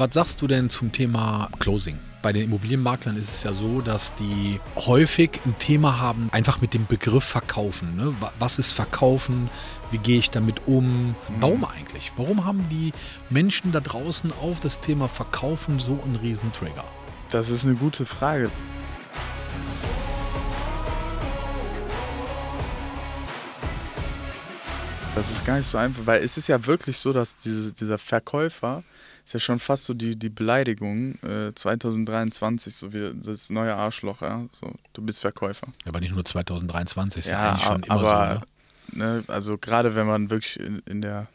Was sagst du denn zum Thema Closing? Bei den Immobilienmaklern ist es ja so, dass die häufig ein Thema haben, einfach mit dem Begriff Verkaufen. Ne? Was ist Verkaufen? Wie gehe ich damit um? Mhm. Warum eigentlich? Warum haben die Menschen da draußen auf das Thema Verkaufen so einen Riesentrigger? Das ist eine gute Frage. Das ist gar nicht so einfach, weil es ist ja wirklich so, dass diese, dieser Verkäufer ist ja schon fast so die, die Beleidigung äh, 2023, so wie das neue Arschloch, ja. So, du bist Verkäufer. Aber nicht nur 2023, ist ja, eigentlich schon immer aber, so, ne? ne also gerade wenn man wirklich in, in der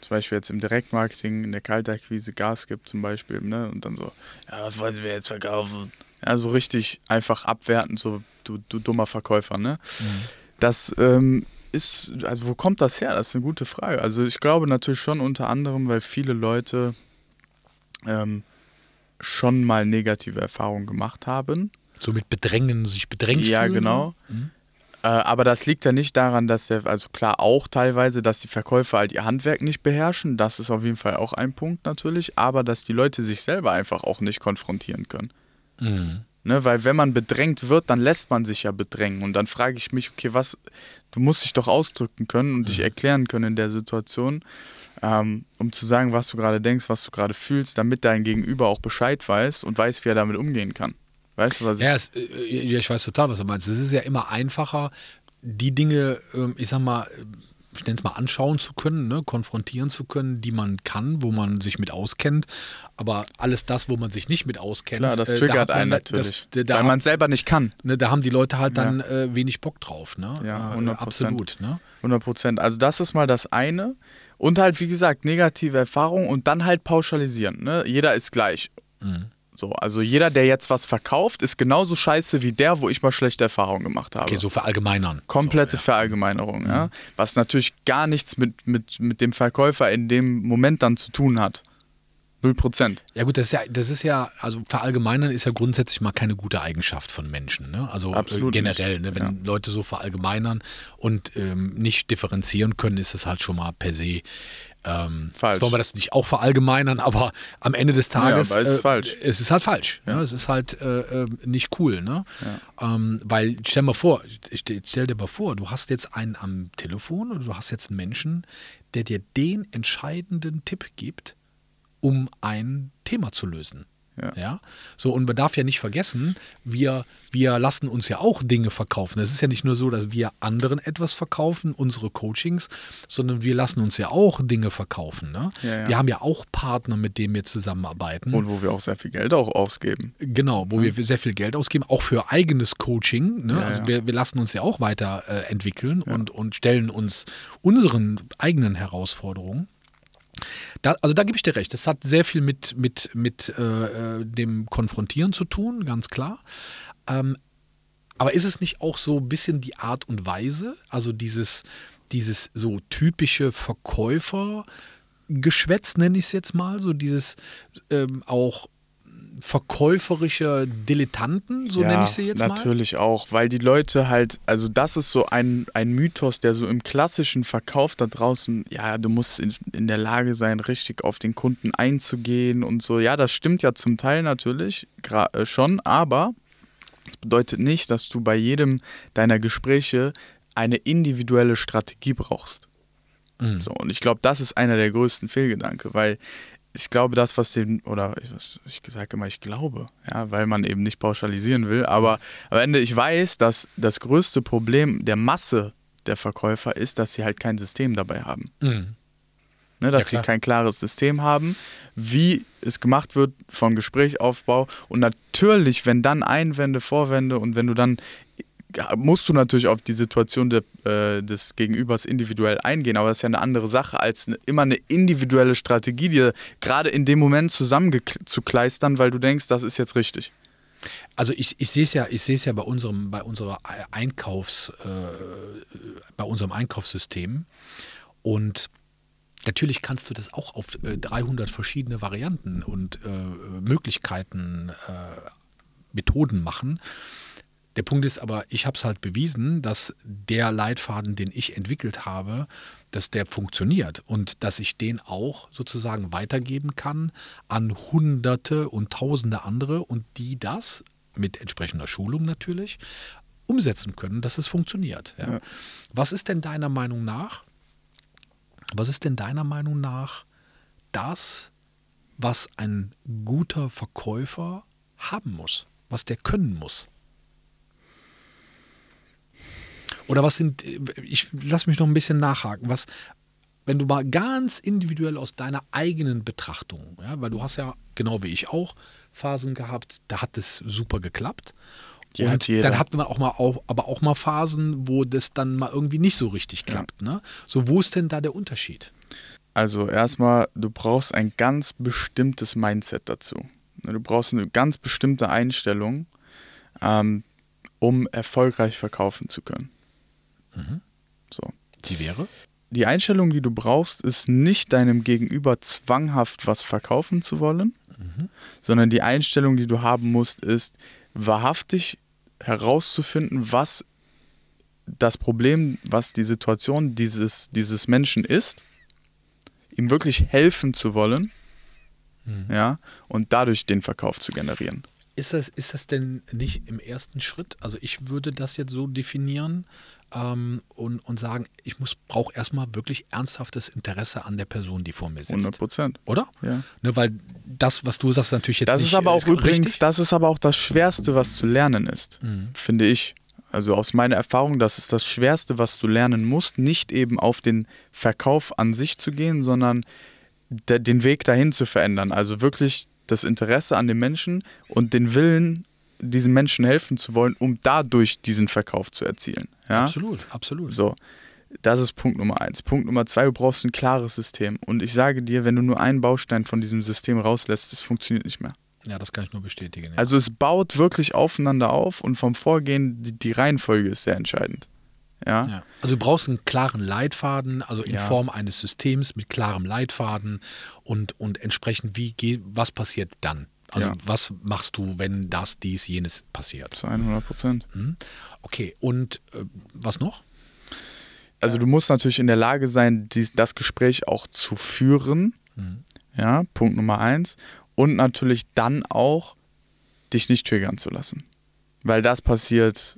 zum Beispiel jetzt im Direktmarketing, in der Kaltakquise Gas gibt zum Beispiel, ne? Und dann so, ja, was wollen sie mir jetzt verkaufen? Ja, so richtig einfach abwertend, so du, du dummer Verkäufer, ne? Mhm. Das ähm, ist, also wo kommt das her? Das ist eine gute Frage. Also ich glaube natürlich schon unter anderem, weil viele Leute ähm, schon mal negative Erfahrungen gemacht haben. So mit Bedrängen, sich bedrängt ja, fühlen. Ja, genau. Mhm. Äh, aber das liegt ja nicht daran, dass der, also klar auch teilweise, dass die Verkäufer halt ihr Handwerk nicht beherrschen. Das ist auf jeden Fall auch ein Punkt natürlich. Aber dass die Leute sich selber einfach auch nicht konfrontieren können. Mhm. Ne, weil wenn man bedrängt wird, dann lässt man sich ja bedrängen. Und dann frage ich mich, okay, was, du musst dich doch ausdrücken können und mhm. dich erklären können in der Situation ähm, um zu sagen, was du gerade denkst, was du gerade fühlst, damit dein Gegenüber auch Bescheid weiß und weiß, wie er damit umgehen kann. Weißt du, was ich. Ja, es, äh, ich weiß total, was du meinst. Es ist ja immer einfacher, die Dinge, ähm, ich sag mal, ich nenne es mal, anschauen zu können, ne? konfrontieren zu können, die man kann, wo man sich mit auskennt. Aber alles das, wo man sich nicht mit auskennt, Klar, das triggert äh, da einen natürlich, das, da, weil man es selber nicht kann. Ne, da haben die Leute halt dann ja. äh, wenig Bock drauf. Ne? Ja, 100%. Äh, absolut. Ne? 100 Prozent. Also das ist mal das eine. Und halt, wie gesagt, negative Erfahrungen und dann halt pauschalisieren. Ne? Jeder ist gleich. Mhm. So, also jeder, der jetzt was verkauft, ist genauso scheiße wie der, wo ich mal schlechte Erfahrungen gemacht habe. Okay, so verallgemeinern. Komplette so, ja. Verallgemeinerung, mhm. ja. Was natürlich gar nichts mit, mit, mit dem Verkäufer in dem Moment dann zu tun hat. Null Prozent. Ja gut, das ist ja, das ist ja, also verallgemeinern ist ja grundsätzlich mal keine gute Eigenschaft von Menschen. Ne? Also äh, Absolut generell, ne? wenn ja. Leute so verallgemeinern und ähm, nicht differenzieren können, ist das halt schon mal per se ähm, falsch. Jetzt wollen wir das nicht auch verallgemeinern, aber am Ende des Tages. Ja, aber es, ist äh, falsch. es ist halt falsch. Ne? Ja. Ne? Es ist halt äh, äh, nicht cool. Ne? Ja. Ähm, weil, stell, mal vor, stell dir mal vor, du hast jetzt einen am Telefon oder du hast jetzt einen Menschen, der dir den entscheidenden Tipp gibt, um ein Thema zu lösen. Ja. ja. So, und man darf ja nicht vergessen, wir, wir lassen uns ja auch Dinge verkaufen. Es ist ja nicht nur so, dass wir anderen etwas verkaufen, unsere Coachings, sondern wir lassen uns ja auch Dinge verkaufen. Ne? Ja, ja. Wir haben ja auch Partner, mit denen wir zusammenarbeiten. Und wo wir auch sehr viel Geld auch ausgeben. Genau, wo wir sehr viel Geld ausgeben, auch für eigenes Coaching. Ne? also wir, wir lassen uns ja auch weiterentwickeln äh, entwickeln und, und stellen uns unseren eigenen Herausforderungen. Da, also da gebe ich dir recht. Das hat sehr viel mit, mit, mit äh, äh, dem Konfrontieren zu tun, ganz klar. Ähm, aber ist es nicht auch so ein bisschen die Art und Weise, also dieses, dieses so typische Verkäufer- Geschwätz, nenne ich es jetzt mal, so dieses ähm, auch verkäuferische Dilettanten, so ja, nenne ich sie jetzt mal? Natürlich auch, weil die Leute halt, also das ist so ein, ein Mythos, der so im klassischen Verkauf da draußen, ja, du musst in, in der Lage sein, richtig auf den Kunden einzugehen und so. Ja, das stimmt ja zum Teil natürlich äh, schon, aber das bedeutet nicht, dass du bei jedem deiner Gespräche eine individuelle Strategie brauchst. Mhm. So, und ich glaube, das ist einer der größten Fehlgedanke, weil ich glaube, das, was den, oder ich, ich sage immer, ich glaube, ja, weil man eben nicht pauschalisieren will, aber am Ende, ich weiß, dass das größte Problem der Masse der Verkäufer ist, dass sie halt kein System dabei haben. Mhm. Ne, dass ja, sie kein klares System haben, wie es gemacht wird von Gesprächaufbau. Und natürlich, wenn dann Einwände, Vorwände und wenn du dann musst du natürlich auf die Situation de, äh, des Gegenübers individuell eingehen, aber das ist ja eine andere Sache, als ne, immer eine individuelle Strategie dir gerade in dem Moment zusammenzukleistern, weil du denkst, das ist jetzt richtig. Also ich, ich sehe es ja, ich sehe es ja bei unserem, bei unserer Einkaufs, äh, bei unserem Einkaufssystem und Natürlich kannst du das auch auf 300 äh, verschiedene Varianten und äh, Möglichkeiten, äh, Methoden machen. Der Punkt ist aber, ich habe es halt bewiesen, dass der Leitfaden, den ich entwickelt habe, dass der funktioniert und dass ich den auch sozusagen weitergeben kann an Hunderte und Tausende andere und die das mit entsprechender Schulung natürlich umsetzen können, dass es funktioniert. Ja. Ja. Was ist denn deiner Meinung nach? Was ist denn deiner Meinung nach das, was ein guter Verkäufer haben muss, was der können muss? Oder was sind, ich lass mich noch ein bisschen nachhaken, was, wenn du mal ganz individuell aus deiner eigenen Betrachtung, ja, weil du hast ja, genau wie ich auch, Phasen gehabt, da hat es super geklappt. Die und hat dann hat man auch mal auch, aber auch mal Phasen, wo das dann mal irgendwie nicht so richtig klappt. Ja. Ne? So, wo ist denn da der Unterschied? Also erstmal, du brauchst ein ganz bestimmtes Mindset dazu. Ne, du brauchst eine ganz bestimmte Einstellung, ähm, um erfolgreich verkaufen zu können. Mhm. So. Die wäre? Die Einstellung, die du brauchst, ist nicht deinem Gegenüber zwanghaft was verkaufen zu wollen, mhm. sondern die Einstellung, die du haben musst, ist wahrhaftig herauszufinden, was das Problem, was die Situation dieses, dieses Menschen ist, ihm wirklich helfen zu wollen, mhm. ja, und dadurch den Verkauf zu generieren. Ist das, ist das denn nicht im ersten Schritt? Also ich würde das jetzt so definieren, ähm, und, und sagen, ich muss brauche erstmal wirklich ernsthaftes Interesse an der Person, die vor mir sitzt. 100 Prozent. Oder? Ja. Ne, weil das, was du sagst, natürlich jetzt das nicht. Das ist aber auch übrigens, richtig. das ist aber auch das Schwerste, was zu lernen ist, mhm. finde ich. Also aus meiner Erfahrung, das ist das Schwerste, was du lernen musst, nicht eben auf den Verkauf an sich zu gehen, sondern den Weg dahin zu verändern. Also wirklich das Interesse an den Menschen und den Willen diesen Menschen helfen zu wollen, um dadurch diesen Verkauf zu erzielen. Ja? Absolut, absolut. So. Das ist Punkt Nummer eins. Punkt Nummer zwei, du brauchst ein klares System. Und ich sage dir, wenn du nur einen Baustein von diesem System rauslässt, das funktioniert nicht mehr. Ja, das kann ich nur bestätigen. Ja. Also es baut wirklich aufeinander auf und vom Vorgehen, die, die Reihenfolge ist sehr entscheidend. Ja? ja? Also du brauchst einen klaren Leitfaden, also in ja. Form eines Systems mit klarem Leitfaden und, und entsprechend, wie geht, was passiert dann? Also ja. was machst du, wenn das, dies, jenes passiert? Zu 100 Prozent. Mhm. Okay, und äh, was noch? Also du musst natürlich in der Lage sein, dies, das Gespräch auch zu führen. Mhm. Ja, Punkt Nummer eins. Und natürlich dann auch dich nicht triggern zu lassen. Weil das passiert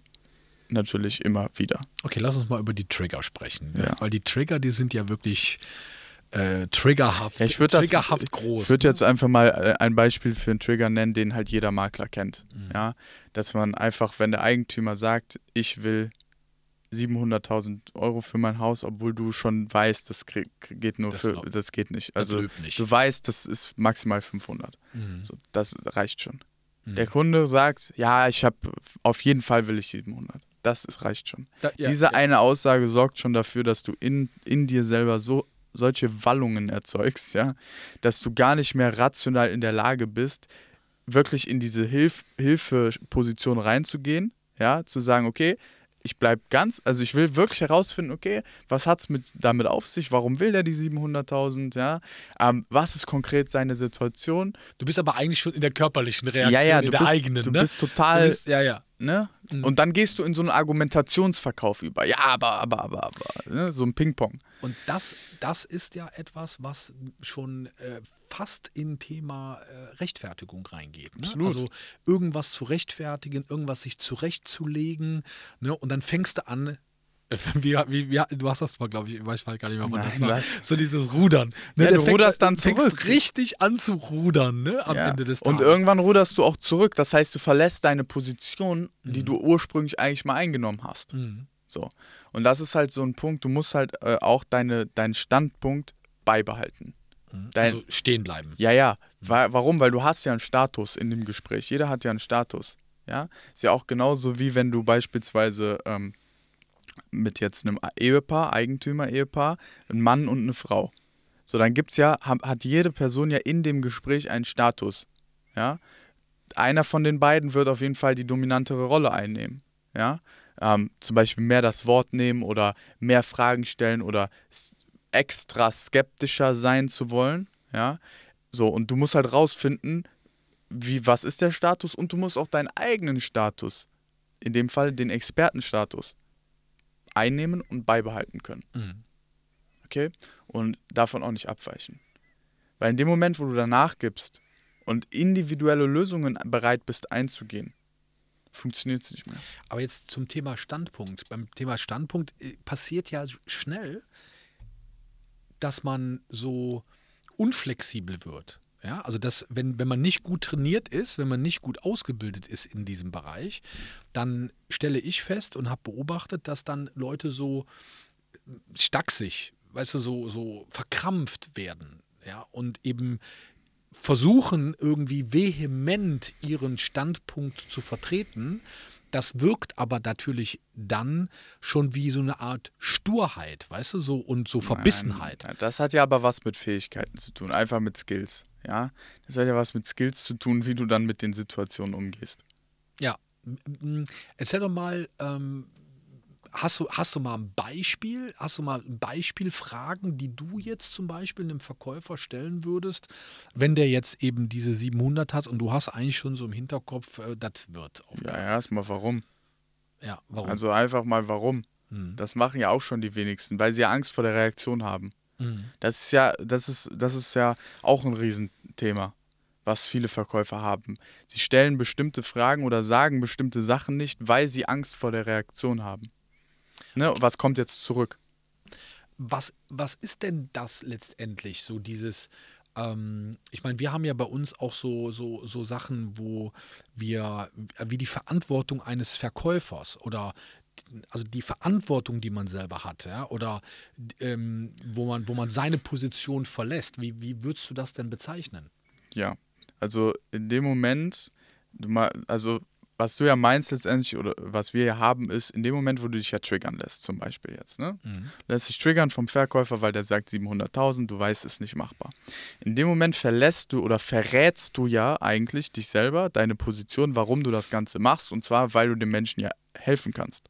natürlich immer wieder. Okay, lass uns mal über die Trigger sprechen. Ja. Weil die Trigger, die sind ja wirklich äh, triggerhaft, ja, ich triggerhaft das, groß. Ich würde ne? jetzt einfach mal äh, ein Beispiel für einen Trigger nennen, den halt jeder Makler kennt. Mhm. Ja, dass man einfach, wenn der Eigentümer sagt, ich will 700.000 Euro für mein Haus, obwohl du schon weißt, das geht nur das für, glaubt. das geht nicht. Also nicht. du weißt, das ist maximal 500. Mhm. So, das reicht schon. Mhm. Der Kunde sagt, ja, ich habe, auf jeden Fall will ich 700. Das ist, reicht schon. Da, ja, Diese ja. eine Aussage sorgt schon dafür, dass du in, in dir selber so solche Wallungen erzeugst, ja, dass du gar nicht mehr rational in der Lage bist, wirklich in diese Hilf Hilfeposition reinzugehen, ja, zu sagen, okay, ich bleibe ganz, also ich will wirklich herausfinden, okay, was hat es damit auf sich, warum will der die 700.000, ja, ähm, was ist konkret seine Situation. Du bist aber eigentlich schon in der körperlichen Reaktion, ja, ja, in der bist, eigenen, du ne? bist total, du bist, ja, ja. Ne? Mhm. Und dann gehst du in so einen Argumentationsverkauf über. Ja, aber, aber, aber, aber. Ne? So ein Ping-Pong. Und das, das ist ja etwas, was schon äh, fast in Thema äh, Rechtfertigung reingeht. Ne? Also irgendwas zu rechtfertigen, irgendwas sich zurechtzulegen. Ne? Und dann fängst du an, Wie, wie, wie, du hast das mal, glaube ich, ich weiß halt gar nicht mehr, wann das war. Was? So dieses Rudern. Ne? Ja, du fängst, ruderst dann zurück. fängst richtig an zu rudern ne? am ja. Ende des Tages. Und irgendwann ruderst du auch zurück. Das heißt, du verlässt deine Position, die mhm. du ursprünglich eigentlich mal eingenommen hast. Mhm. So. Und das ist halt so ein Punkt, du musst halt äh, auch deine, deinen Standpunkt beibehalten. Mhm. Dein, also stehen bleiben. Ja, ja. Mhm. Wa warum? Weil du hast ja einen Status in dem Gespräch. Jeder hat ja einen Status. Ja? Ist ja auch genauso wie wenn du beispielsweise... Ähm, mit jetzt einem Ehepaar, Eigentümer-Ehepaar, ein Mann und eine Frau. So, dann gibt es ja, hat jede Person ja in dem Gespräch einen Status. Ja? Einer von den beiden wird auf jeden Fall die dominantere Rolle einnehmen. Ja? Ähm, zum Beispiel mehr das Wort nehmen oder mehr Fragen stellen oder extra skeptischer sein zu wollen. Ja? So, und du musst halt rausfinden, wie, was ist der Status und du musst auch deinen eigenen Status, in dem Fall den Expertenstatus, einnehmen und beibehalten können. Mhm. Okay? Und davon auch nicht abweichen. Weil in dem Moment, wo du danach gibst und individuelle Lösungen bereit bist einzugehen, funktioniert es nicht mehr. Aber jetzt zum Thema Standpunkt. Beim Thema Standpunkt äh, passiert ja schnell, dass man so unflexibel wird. Ja, also das, wenn, wenn man nicht gut trainiert ist, wenn man nicht gut ausgebildet ist in diesem Bereich, dann stelle ich fest und habe beobachtet, dass dann Leute so äh, stacksig, weißt du, so, so verkrampft werden. Ja, und eben versuchen irgendwie vehement ihren Standpunkt zu vertreten, das wirkt aber natürlich dann schon wie so eine Art Sturheit, weißt du, so und so Verbissenheit. Nein, das hat ja aber was mit Fähigkeiten zu tun, einfach mit Skills, ja. Das hat ja was mit Skills zu tun, wie du dann mit den Situationen umgehst. Ja, erzähl doch mal, ähm, Hast du, hast du mal ein Beispiel? Hast du mal Beispielfragen, die du jetzt zum Beispiel einem Verkäufer stellen würdest, wenn der jetzt eben diese 700 hat und du hast eigentlich schon so im Hinterkopf, äh, das wird. Ja, erstmal warum? Ja, warum? Also einfach mal warum. Mhm. Das machen ja auch schon die wenigsten, weil sie Angst vor der Reaktion haben. Mhm. Das ist ja, das ist, das ist ja auch ein Riesenthema was viele Verkäufer haben. Sie stellen bestimmte Fragen oder sagen bestimmte Sachen nicht, weil sie Angst vor der Reaktion haben. Ne, was kommt jetzt zurück? Was, was ist denn das letztendlich, so dieses, ähm, ich meine, wir haben ja bei uns auch so, so, so Sachen, wo wir, wie die Verantwortung eines Verkäufers oder also die Verantwortung, die man selber hat, ja, oder ähm, wo, man, wo man seine Position verlässt. Wie, wie würdest du das denn bezeichnen? Ja, also in dem Moment, also was du ja meinst letztendlich oder was wir ja haben, ist in dem Moment, wo du dich ja triggern lässt, zum Beispiel jetzt, ne? Mhm. Lässt dich triggern vom Verkäufer, weil der sagt 700.000, du weißt, es nicht machbar. In dem Moment verlässt du oder verrätst du ja eigentlich dich selber, deine Position, warum du das Ganze machst und zwar, weil du dem Menschen ja helfen kannst.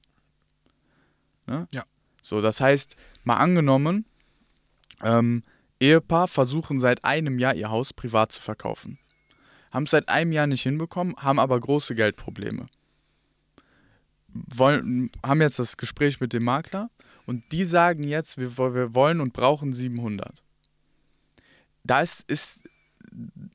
Ne? Ja. So, das heißt, mal angenommen, ähm, Ehepaar versuchen seit einem Jahr ihr Haus privat zu verkaufen haben es seit einem Jahr nicht hinbekommen, haben aber große Geldprobleme. Wollen, haben jetzt das Gespräch mit dem Makler und die sagen jetzt, wir, wir wollen und brauchen 700. Da ist,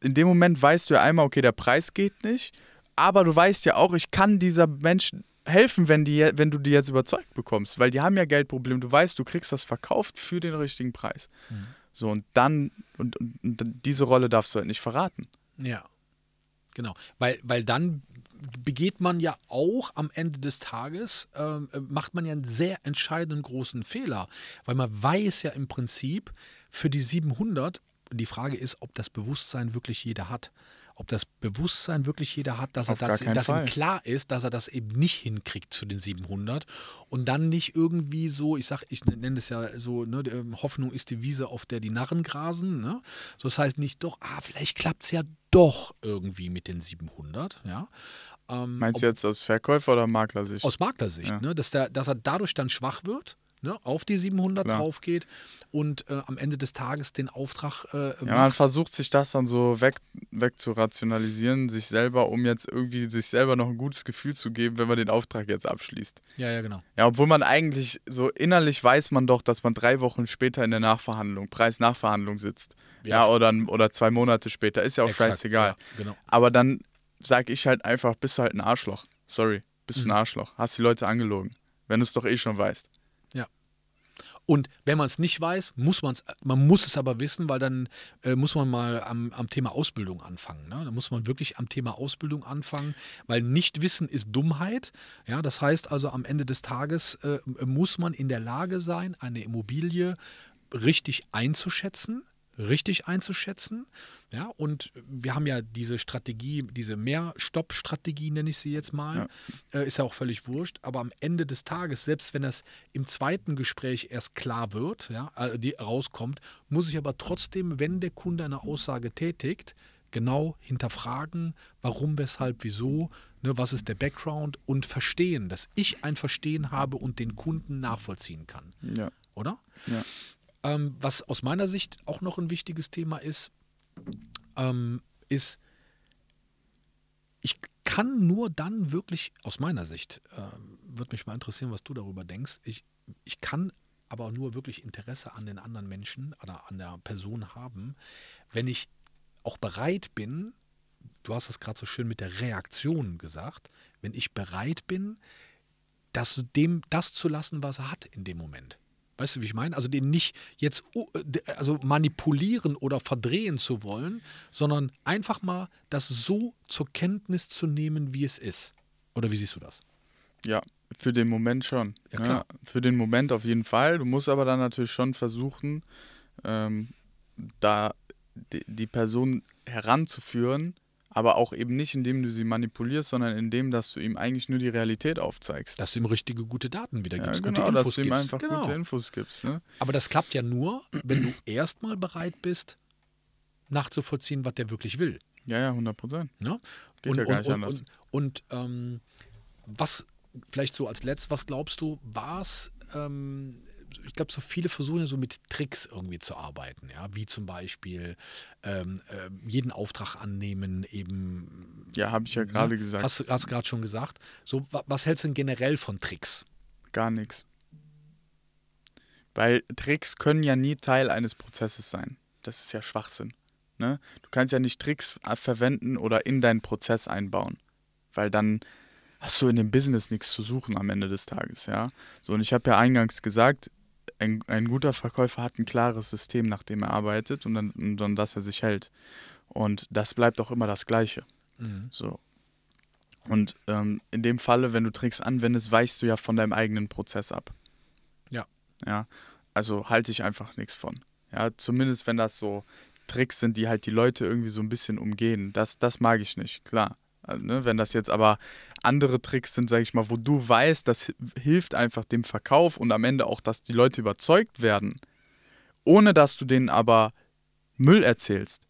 in dem Moment weißt du ja einmal, okay, der Preis geht nicht, aber du weißt ja auch, ich kann dieser Mensch helfen, wenn, die, wenn du die jetzt überzeugt bekommst, weil die haben ja Geldprobleme. Du weißt, du kriegst das verkauft für den richtigen Preis. Mhm. So, und dann, und, und, und, diese Rolle darfst du halt nicht verraten. Ja. Genau, weil, weil dann begeht man ja auch am Ende des Tages, ähm, äh, macht man ja einen sehr entscheidenden großen Fehler, weil man weiß ja im Prinzip für die 700, die Frage ist, ob das Bewusstsein wirklich jeder hat ob das Bewusstsein wirklich jeder hat, dass er das, dass ihm klar ist, dass er das eben nicht hinkriegt zu den 700 und dann nicht irgendwie so, ich sag, ich nenne es ja so, ne, ähm, Hoffnung ist die Wiese, auf der die Narren grasen. Ne? So, das heißt nicht doch, ah, vielleicht klappt es ja doch irgendwie mit den 700, ja. Ähm, Meinst du jetzt aus Verkäufer- oder Maklersicht? Aus Maklersicht, ja. ne? dass, der, dass er dadurch dann schwach wird ne, auf die 700 Klar. drauf geht und äh, am Ende des Tages den Auftrag. Äh, ja, man versucht sich das dann so weg, weg zu rationalisieren, sich selber, um jetzt irgendwie sich selber noch ein gutes Gefühl zu geben, wenn man den Auftrag jetzt abschließt. Ja, ja, genau. Ja, obwohl man eigentlich so innerlich weiß man doch, dass man drei Wochen später in der Nachverhandlung, Preis-Nachverhandlung sitzt. Ja, ja oder, oder zwei Monate später, ist ja auch Exakt, scheißegal. Ja, genau. Aber dann sag ich halt einfach, bist du halt ein Arschloch. Sorry, bist mhm. ein Arschloch. Hast die Leute angelogen, wenn du es doch eh schon weißt. Und wenn man es nicht weiß, muss man es, man muss es aber wissen, weil dann äh, muss man mal am, am Thema Ausbildung anfangen. Ne? Da muss man wirklich am Thema Ausbildung anfangen, weil nicht wissen ist Dummheit. Ja, das heißt also, am Ende des Tages äh, muss man in der Lage sein, eine Immobilie richtig einzuschätzen richtig einzuschätzen. Ja, und wir haben ja diese Strategie, diese Mehr-Stopp-Strategie, nenne ich sie jetzt mal, ja. Äh, ist ja auch völlig wurscht. Aber am Ende des Tages, selbst wenn das im zweiten Gespräch erst klar wird, ja, äh, die rauskommt, muss ich aber trotzdem, wenn der Kunde eine Aussage tätigt, genau hinterfragen, warum, weshalb, wieso, ne, was ist der Background und verstehen, dass ich ein Verstehen habe und den Kunden nachvollziehen kann. Ja. Oder? Ja. Ähm, was aus meiner Sicht auch noch ein wichtiges Thema ist, ähm, ist, ich kann nur dann wirklich, aus meiner Sicht, ähm, würde mich mal interessieren, was du darüber denkst, ich, ich kann aber nur wirklich Interesse an den anderen Menschen oder an der Person haben, wenn ich auch bereit bin, du hast das gerade so schön mit der Reaktion gesagt, wenn ich bereit bin, das, dem, das zu lassen, was er hat in dem Moment. Weißt du, wie ich meine? Also den nicht jetzt äh, äh, also manipulieren oder verdrehen zu wollen, sondern einfach mal das so zur Kenntnis zu nehmen, wie es ist. Oder wie siehst du das? Ja, für den Moment schon. Ja, klar. Ja, für den Moment auf jeden Fall. Du musst aber dann natürlich schon versuchen, ähm, da die Person heranzuführen, aber auch eben nicht, indem du sie manipulierst, sondern indem, dass du ihm eigentlich nur die Realität aufzeigst. Dass du ihm richtige gute Daten wieder gibst, ja, genau, gute Infos dass du ihm gibst. einfach genau. gute Infos gibst. Ne? Aber das klappt ja nur, wenn du erstmal bereit bist, nachzuvollziehen, was der wirklich will. Ja, ja, 100 Prozent. Ne? Geht und, ja gar und, nicht anders. Und, und, und ähm, was, vielleicht so als letztes, was glaubst du, war es ähm, ich glaube, so viele versuchen ja so mit Tricks irgendwie zu arbeiten, ja, wie zum Beispiel ähm, äh, jeden Auftrag annehmen, eben. Ja, habe ich ja ne? gerade ne? gesagt. Hast, hast du gerade schon gesagt. So, was hältst du denn generell von Tricks? Gar nichts. Weil Tricks können ja nie Teil eines Prozesses sein. Das ist ja Schwachsinn. Ne? Du kannst ja nicht Tricks äh, verwenden oder in deinen Prozess einbauen. Weil dann hast du in dem Business nichts zu suchen am Ende des Tages, ja. So, und ich habe ja eingangs gesagt, ein, ein guter Verkäufer hat ein klares System, nach dem er arbeitet und dann, und dann das er sich hält. Und das bleibt auch immer das Gleiche. Mhm. So. Und ähm, in dem Falle, wenn du Tricks anwendest, weichst du ja von deinem eigenen Prozess ab. Ja. Ja. Also halte ich einfach nichts von. Ja, zumindest wenn das so Tricks sind, die halt die Leute irgendwie so ein bisschen umgehen. Das, das mag ich nicht, klar. Äh, ne, wenn das jetzt aber andere Tricks sind, sage ich mal, wo du weißt, das hilft einfach dem Verkauf und am Ende auch, dass die Leute überzeugt werden, ohne dass du denen aber Müll erzählst,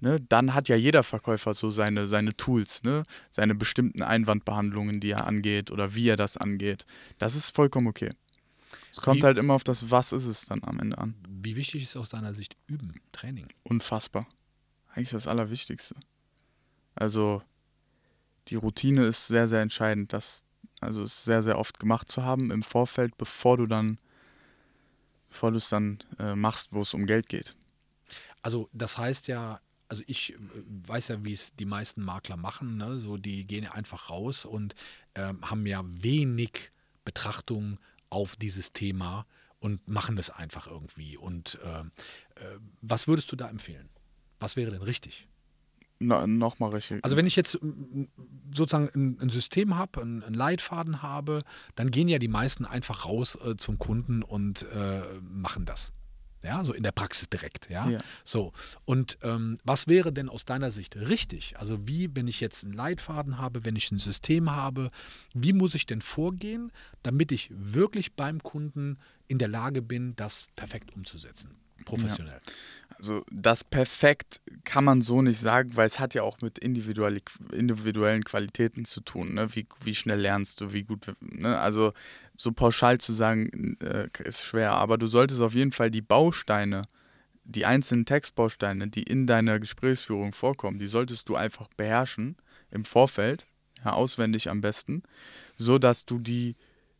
ne, dann hat ja jeder Verkäufer so seine, seine Tools, ne, seine bestimmten Einwandbehandlungen, die er angeht oder wie er das angeht. Das ist vollkommen okay. Es kommt wie, halt immer auf das, was ist es dann am Ende an. Wie wichtig ist aus deiner Sicht Üben, Training? Unfassbar. Eigentlich das Allerwichtigste. Also, die Routine ist sehr, sehr entscheidend. Das also ist sehr, sehr oft gemacht zu haben im Vorfeld, bevor du dann, bevor du es dann äh, machst, wo es um Geld geht. Also das heißt ja, also ich äh, weiß ja, wie es die meisten Makler machen, ne? so die gehen einfach raus und äh, haben ja wenig Betrachtung auf dieses Thema und machen das einfach irgendwie. Und äh, äh was würdest du da empfehlen? Was wäre denn richtig? Nochmal richtig. Also wenn ich jetzt sozusagen ein, ein System habe, einen, einen Leitfaden habe, dann gehen ja die meisten einfach raus äh, zum Kunden und äh, machen das. Ja, so in der Praxis direkt, ja. ja. So. Und ähm, was wäre denn aus deiner Sicht richtig? Also, wie, wenn ich jetzt einen Leitfaden habe, wenn ich ein System habe, wie muss ich denn vorgehen, damit ich wirklich beim Kunden in der Lage bin, das perfekt umzusetzen? Professionell. Ja. Also das perfekt kann man so nicht sagen, weil es hat ja auch mit individuellen Qualitäten zu tun. Ne? Wie, wie schnell lernst du, wie gut. Ne? Also so pauschal zu sagen, äh, ist schwer. Aber du solltest auf jeden Fall die Bausteine, die einzelnen Textbausteine, die in deiner Gesprächsführung vorkommen, die solltest du einfach beherrschen im Vorfeld, ja, auswendig am besten, so dass du die,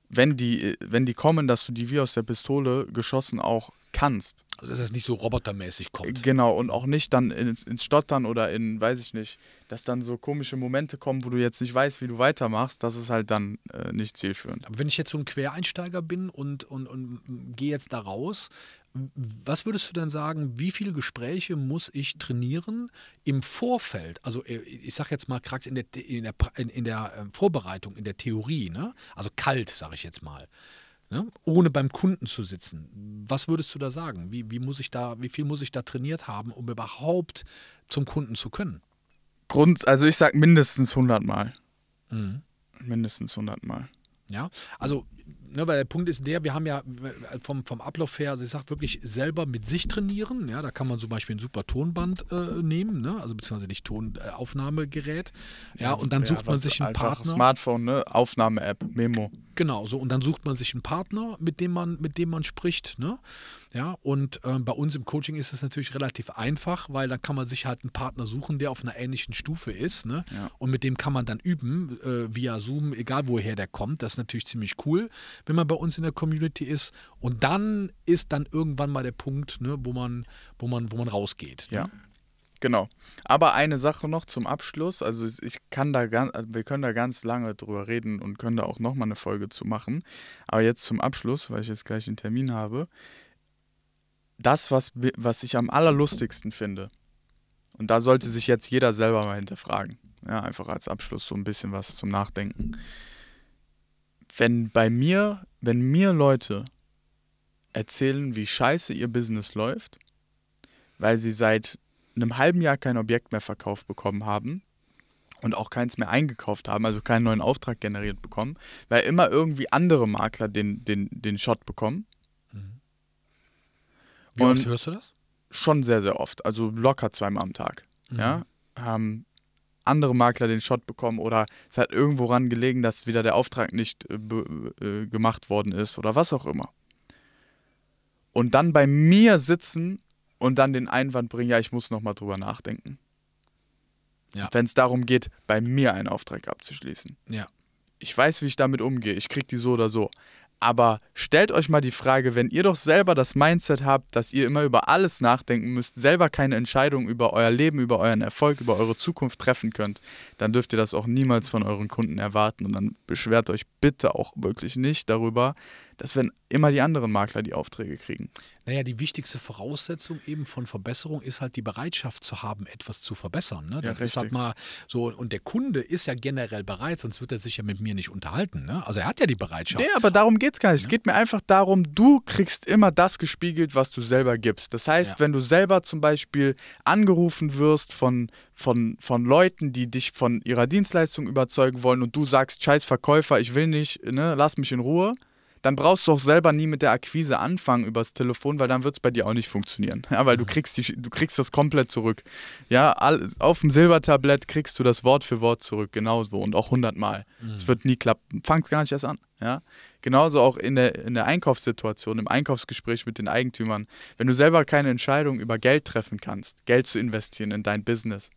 wenn die, äh, wenn die kommen, dass du die wie aus der Pistole geschossen auch kannst. Also dass das nicht so robotermäßig kommt. Genau, und auch nicht dann ins, ins Stottern oder in, weiß ich nicht, dass dann so komische Momente kommen, wo du jetzt nicht weißt, wie du weitermachst, das ist halt dann äh, nicht zielführend. Aber wenn ich jetzt so ein Quereinsteiger bin und, und, und gehe jetzt da raus, was würdest du dann sagen, wie viele Gespräche muss ich trainieren im Vorfeld? Also äh, ich sage jetzt mal Krax in der, in, der, in der äh, Vorbereitung, in der Theorie, ne? also kalt, sage ich jetzt mal ne? ohne beim Kunden zu sitzen. Was würdest du da sagen? Wie, wie, muss ich da, wie viel muss ich da trainiert haben, um überhaupt zum Kunden zu können? Grund, also ich sage mindestens 100 Mal. Mhm. Mindestens 100 Mal. Ja, also ne, weil der Punkt ist der, wir haben ja äh, vom, vom Ablauf her, also ich sage wirklich selber mit sich trainieren. Ja, da kann man zum Beispiel ein super Tonband äh, nehmen, ne? also beziehungsweise nicht Tonaufnahmegerät. Äh, ja, ja, und dann ja, sucht man sich einen Partner. Smartphone, ne? Aufnahme-App, Memo. Genau, so. Und dann sucht man sich einen Partner, mit dem man, mit dem man spricht. Ne? Ja, und ähm, bei uns im Coaching ist es natürlich relativ einfach, weil dann kann man sich halt einen Partner suchen, der auf einer ähnlichen Stufe ist. Ne? Ja. Und mit dem kann man dann üben, äh, via Zoom, egal woher der kommt. Das ist natürlich ziemlich cool, wenn man bei uns in der Community ist. Und dann ist dann irgendwann mal der Punkt, ne, wo man, wo man, wo man rausgeht. Ne? Ja. Ne? Genau. Aber eine Sache noch zum Abschluss. Also ich kann da ganz, äh, wir können da ganz lange drüber reden und können da auch nochmal eine Folge zu machen. Aber jetzt zum Abschluss, weil ich jetzt gleich einen Termin habe. Das, was, was ich am allerlustigsten finde, und da sollte sich jetzt jeder selber mal hinterfragen. Ja, einfach als Abschluss so ein bisschen was zum Nachdenken. Wenn bei mir, wenn mir Leute erzählen, wie scheiße ihr Business läuft, weil sie seit einem halben Jahr kein Objekt mehr verkauft bekommen haben und auch keins mehr eingekauft haben, also keinen neuen Auftrag generiert bekommen, weil immer irgendwie andere Makler den, den, den Shot bekommen. Mhm. Wie und oft hörst du das? Schon sehr, sehr oft. Also locker zweimal am Tag. Mhm. Ja, haben andere Makler den Shot bekommen oder es hat irgendwo ran gelegen, dass wieder der Auftrag nicht äh, äh gemacht worden ist oder was auch immer. Und dann bei mir sitzen und dann den Einwand bringen, ja, ich muss nochmal drüber nachdenken. Ja. Wenn es darum geht, bei mir einen Auftrag abzuschließen. Ja. Ich weiß, wie ich damit umgehe. Ich kriege die so oder so. Aber stellt euch mal die Frage, wenn ihr doch selber das Mindset habt, dass ihr immer über alles nachdenken müsst, selber keine Entscheidung über euer Leben, über euren Erfolg, über eure Zukunft treffen könnt, dann dürft ihr das auch niemals von euren Kunden erwarten. Und dann beschwert euch bitte auch wirklich nicht darüber, das wenn immer die anderen Makler die Aufträge kriegen. Naja, die wichtigste Voraussetzung eben von Verbesserung ist halt die Bereitschaft zu haben, etwas zu verbessern. Ne? das richtig. ist halt mal so, und der Kunde ist ja generell bereit, sonst wird er sich ja mit mir nicht unterhalten. Ne? Also er hat ja die Bereitschaft. Nee, aber darum geht es gar nicht. Ja. Es geht mir einfach darum, du kriegst immer das gespiegelt, was du selber gibst. Das heißt, ja. wenn du selber zum Beispiel angerufen wirst von, von, von Leuten, die dich von ihrer Dienstleistung überzeugen wollen und du sagst, scheiß Verkäufer, ich will nicht, ne, lass mich in Ruhe dann brauchst du auch selber nie mit der Akquise anfangen übers Telefon, weil dann wird es bei dir auch nicht funktionieren. Ja, weil du kriegst, die, du kriegst das komplett zurück. Ja, auf dem Silbertablett kriegst du das Wort für Wort zurück, genauso und auch hundertmal. Es mhm. wird nie klappen. Fang gar nicht erst an. Ja? Genauso auch in der, in der Einkaufssituation, im Einkaufsgespräch mit den Eigentümern. Wenn du selber keine Entscheidung über Geld treffen kannst, Geld zu investieren in dein Business,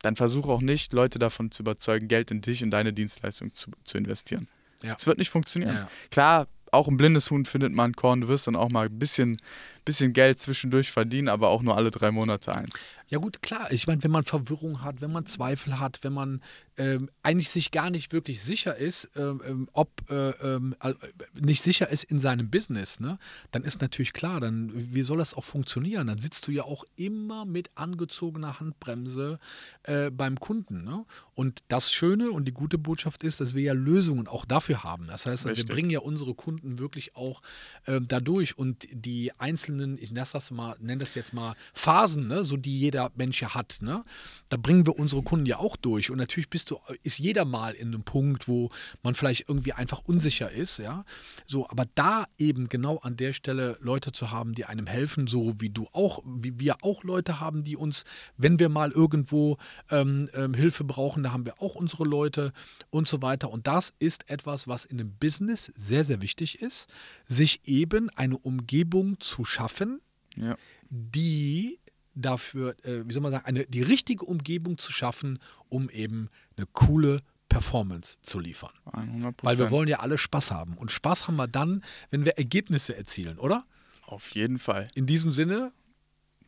dann versuch auch nicht, Leute davon zu überzeugen, Geld in dich, und deine Dienstleistung zu, zu investieren. Es ja. wird nicht funktionieren. Ja. Klar, auch ein blindes Huhn findet man Korn. Du wirst dann auch mal ein bisschen bisschen Geld zwischendurch verdienen, aber auch nur alle drei Monate eins. Ja gut, klar. Ich meine, wenn man Verwirrung hat, wenn man Zweifel hat, wenn man ähm, eigentlich sich gar nicht wirklich sicher ist, ähm, ähm ob äh, ähm, äh, nicht sicher ist in seinem Business, ne, dann ist natürlich klar, dann wie soll das auch funktionieren? Dann sitzt du ja auch immer mit angezogener Handbremse äh, beim Kunden. Ne? Und das Schöne und die gute Botschaft ist, dass wir ja Lösungen auch dafür haben. Das heißt, Richtig. wir bringen ja unsere Kunden wirklich auch äh, dadurch und die einzelnen einzelnen, ich nenne das, mal, nenne das jetzt mal Phasen, ne? so die jeder Mensch ja hat. Ne? Da bringen wir unsere Kunden ja auch durch. Und natürlich bist du, ist jeder mal in einem Punkt, wo man vielleicht irgendwie einfach unsicher ist, ja. So, aber da eben genau an der Stelle Leute zu haben, die einem helfen, so wie du auch, wie wir auch Leute haben, die uns, wenn wir mal irgendwo ähm, ähm Hilfe brauchen, da haben wir auch unsere Leute und so weiter. Und das ist etwas, was in einem Business sehr, sehr wichtig ist sich eben eine Umgebung zu schaffen, ja. die dafür, äh, wie soll man sagen, eine, die richtige Umgebung zu schaffen, um eben eine coole Performance zu liefern. 100%. Weil wir wollen ja alle Spaß haben. Und Spaß haben wir dann, wenn wir Ergebnisse erzielen, oder? Auf jeden Fall. In diesem Sinne,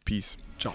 Peace. Ciao.